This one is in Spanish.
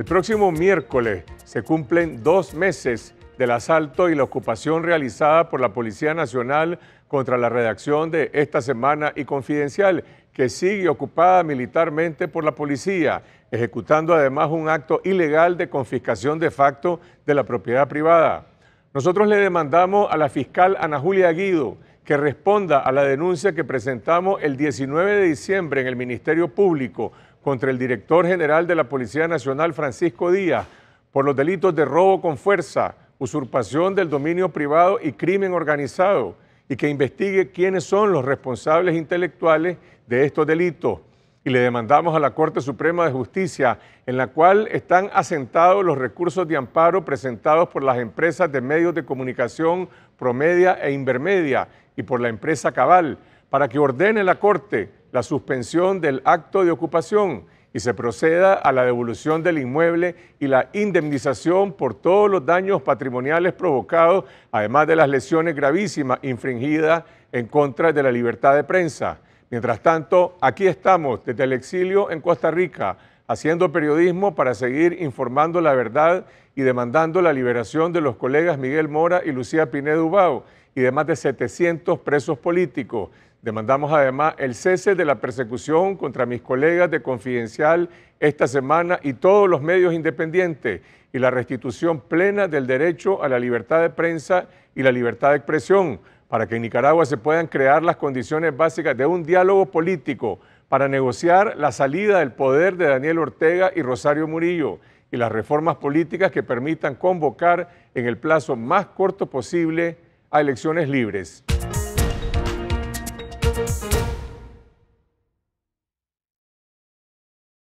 El próximo miércoles se cumplen dos meses del asalto y la ocupación realizada por la Policía Nacional contra la redacción de Esta Semana y Confidencial, que sigue ocupada militarmente por la policía, ejecutando además un acto ilegal de confiscación de facto de la propiedad privada. Nosotros le demandamos a la fiscal Ana Julia Guido que responda a la denuncia que presentamos el 19 de diciembre en el Ministerio Público contra el director general de la Policía Nacional, Francisco Díaz, por los delitos de robo con fuerza, usurpación del dominio privado y crimen organizado, y que investigue quiénes son los responsables intelectuales de estos delitos y le demandamos a la Corte Suprema de Justicia, en la cual están asentados los recursos de amparo presentados por las empresas de medios de comunicación Promedia e Invermedia y por la empresa Cabal, para que ordene la Corte la suspensión del acto de ocupación y se proceda a la devolución del inmueble y la indemnización por todos los daños patrimoniales provocados, además de las lesiones gravísimas infringidas en contra de la libertad de prensa. Mientras tanto, aquí estamos desde el exilio en Costa Rica, haciendo periodismo para seguir informando la verdad y demandando la liberación de los colegas Miguel Mora y Lucía Pinedo Ubao y de más de 700 presos políticos. Demandamos además el cese de la persecución contra mis colegas de Confidencial esta semana y todos los medios independientes y la restitución plena del derecho a la libertad de prensa y la libertad de expresión para que en Nicaragua se puedan crear las condiciones básicas de un diálogo político para negociar la salida del poder de Daniel Ortega y Rosario Murillo y las reformas políticas que permitan convocar en el plazo más corto posible a elecciones libres.